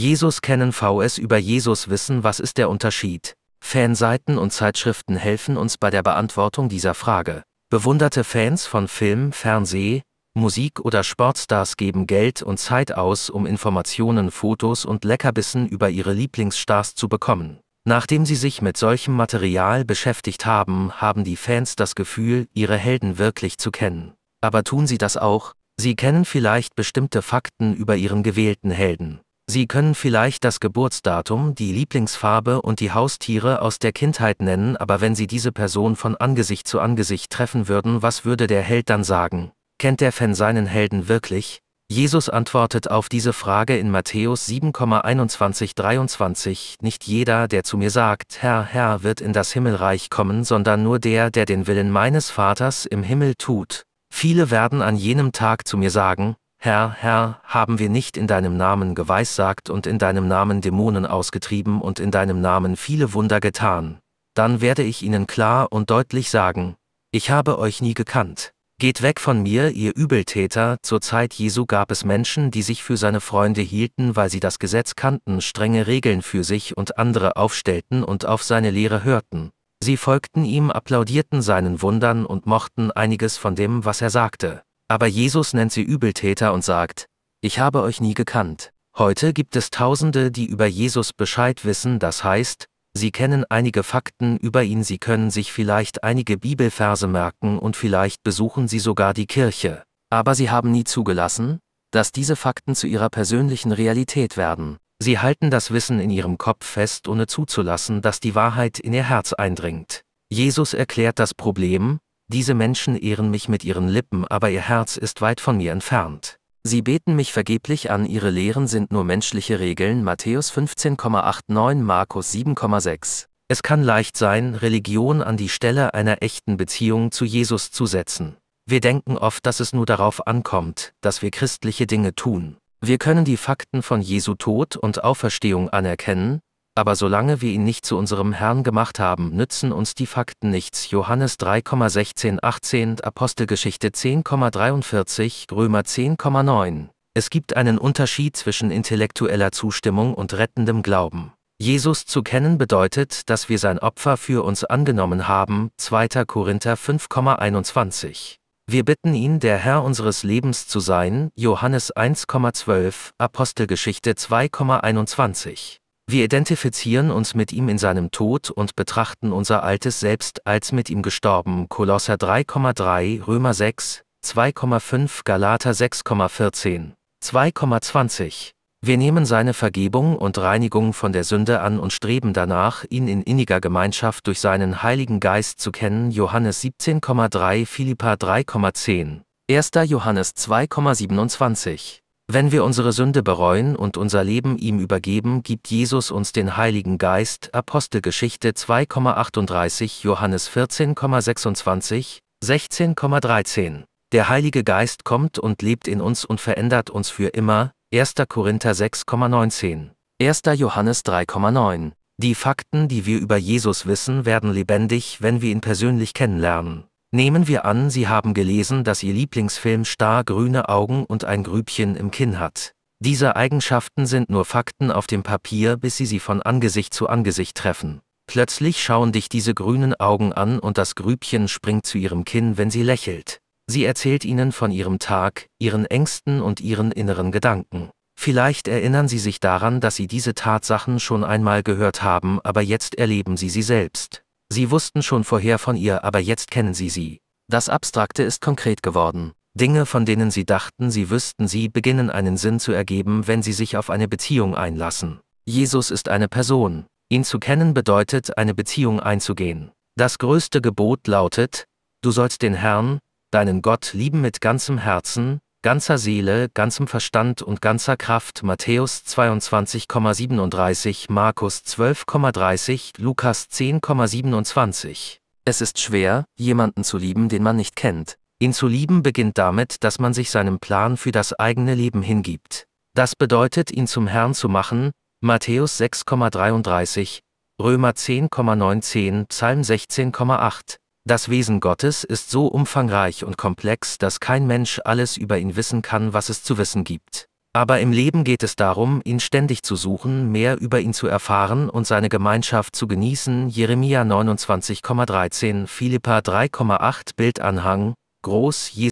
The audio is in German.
Jesus kennen VS über Jesus wissen, was ist der Unterschied? Fanseiten und Zeitschriften helfen uns bei der Beantwortung dieser Frage. Bewunderte Fans von Film, Fernseh, Musik oder Sportstars geben Geld und Zeit aus, um Informationen, Fotos und Leckerbissen über ihre Lieblingsstars zu bekommen. Nachdem sie sich mit solchem Material beschäftigt haben, haben die Fans das Gefühl, ihre Helden wirklich zu kennen. Aber tun sie das auch? Sie kennen vielleicht bestimmte Fakten über ihren gewählten Helden. Sie können vielleicht das Geburtsdatum, die Lieblingsfarbe und die Haustiere aus der Kindheit nennen, aber wenn Sie diese Person von Angesicht zu Angesicht treffen würden, was würde der Held dann sagen? Kennt der Fan seinen Helden wirklich? Jesus antwortet auf diese Frage in Matthäus 7,21-23, nicht jeder, der zu mir sagt, Herr, Herr, wird in das Himmelreich kommen, sondern nur der, der den Willen meines Vaters im Himmel tut. Viele werden an jenem Tag zu mir sagen, Herr, Herr, haben wir nicht in deinem Namen geweissagt und in deinem Namen Dämonen ausgetrieben und in deinem Namen viele Wunder getan, dann werde ich ihnen klar und deutlich sagen, ich habe euch nie gekannt. Geht weg von mir, ihr Übeltäter, zur Zeit Jesu gab es Menschen, die sich für seine Freunde hielten, weil sie das Gesetz kannten, strenge Regeln für sich und andere aufstellten und auf seine Lehre hörten. Sie folgten ihm, applaudierten seinen Wundern und mochten einiges von dem, was er sagte. Aber Jesus nennt sie Übeltäter und sagt, ich habe euch nie gekannt. Heute gibt es Tausende, die über Jesus Bescheid wissen, das heißt, sie kennen einige Fakten über ihn, sie können sich vielleicht einige Bibelverse merken und vielleicht besuchen sie sogar die Kirche, aber sie haben nie zugelassen, dass diese Fakten zu ihrer persönlichen Realität werden. Sie halten das Wissen in ihrem Kopf fest, ohne zuzulassen, dass die Wahrheit in ihr Herz eindringt. Jesus erklärt das Problem, diese Menschen ehren mich mit ihren Lippen, aber ihr Herz ist weit von mir entfernt. Sie beten mich vergeblich an, ihre Lehren sind nur menschliche Regeln. Matthäus 15,89, Markus 7,6. Es kann leicht sein, Religion an die Stelle einer echten Beziehung zu Jesus zu setzen. Wir denken oft, dass es nur darauf ankommt, dass wir christliche Dinge tun. Wir können die Fakten von Jesu Tod und Auferstehung anerkennen, aber solange wir ihn nicht zu unserem Herrn gemacht haben, nützen uns die Fakten nichts. Johannes 3,16, 18, Apostelgeschichte 10,43, Römer 10,9. Es gibt einen Unterschied zwischen intellektueller Zustimmung und rettendem Glauben. Jesus zu kennen bedeutet, dass wir sein Opfer für uns angenommen haben, 2. Korinther 5,21. Wir bitten ihn, der Herr unseres Lebens zu sein, Johannes 1,12, Apostelgeschichte 2,21. Wir identifizieren uns mit ihm in seinem Tod und betrachten unser altes Selbst als mit ihm gestorben. Kolosser 3,3, Römer 6, 2,5, Galater 6,14, 2,20. Wir nehmen seine Vergebung und Reinigung von der Sünde an und streben danach, ihn in inniger Gemeinschaft durch seinen Heiligen Geist zu kennen. Johannes 17,3, Philippa 3,10, 1. Johannes 2,27. Wenn wir unsere Sünde bereuen und unser Leben ihm übergeben, gibt Jesus uns den Heiligen Geist. Apostelgeschichte 2,38 Johannes 14,26 16,13 Der Heilige Geist kommt und lebt in uns und verändert uns für immer. 1. Korinther 6,19 1. Johannes 3,9 Die Fakten, die wir über Jesus wissen, werden lebendig, wenn wir ihn persönlich kennenlernen. Nehmen wir an, Sie haben gelesen, dass Ihr Lieblingsfilm starr grüne Augen und ein Grübchen im Kinn hat. Diese Eigenschaften sind nur Fakten auf dem Papier, bis Sie sie von Angesicht zu Angesicht treffen. Plötzlich schauen dich diese grünen Augen an und das Grübchen springt zu ihrem Kinn, wenn sie lächelt. Sie erzählt ihnen von ihrem Tag, ihren Ängsten und ihren inneren Gedanken. Vielleicht erinnern sie sich daran, dass sie diese Tatsachen schon einmal gehört haben, aber jetzt erleben sie sie selbst. Sie wussten schon vorher von ihr, aber jetzt kennen sie sie. Das Abstrakte ist konkret geworden. Dinge, von denen sie dachten, sie wüssten sie, beginnen einen Sinn zu ergeben, wenn sie sich auf eine Beziehung einlassen. Jesus ist eine Person. Ihn zu kennen bedeutet, eine Beziehung einzugehen. Das größte Gebot lautet, du sollst den Herrn, deinen Gott lieben mit ganzem Herzen, ganzer Seele, ganzem Verstand und ganzer Kraft Matthäus 22,37, Markus 12,30, Lukas 10,27. Es ist schwer, jemanden zu lieben, den man nicht kennt. Ihn zu lieben beginnt damit, dass man sich seinem Plan für das eigene Leben hingibt. Das bedeutet, ihn zum Herrn zu machen, Matthäus 6,33, Römer 10,19, Psalm 16,8. Das Wesen Gottes ist so umfangreich und komplex, dass kein Mensch alles über ihn wissen kann, was es zu wissen gibt. Aber im Leben geht es darum, ihn ständig zu suchen, mehr über ihn zu erfahren und seine Gemeinschaft zu genießen. Jeremia 29,13, Philippa 3,8 Bildanhang, Groß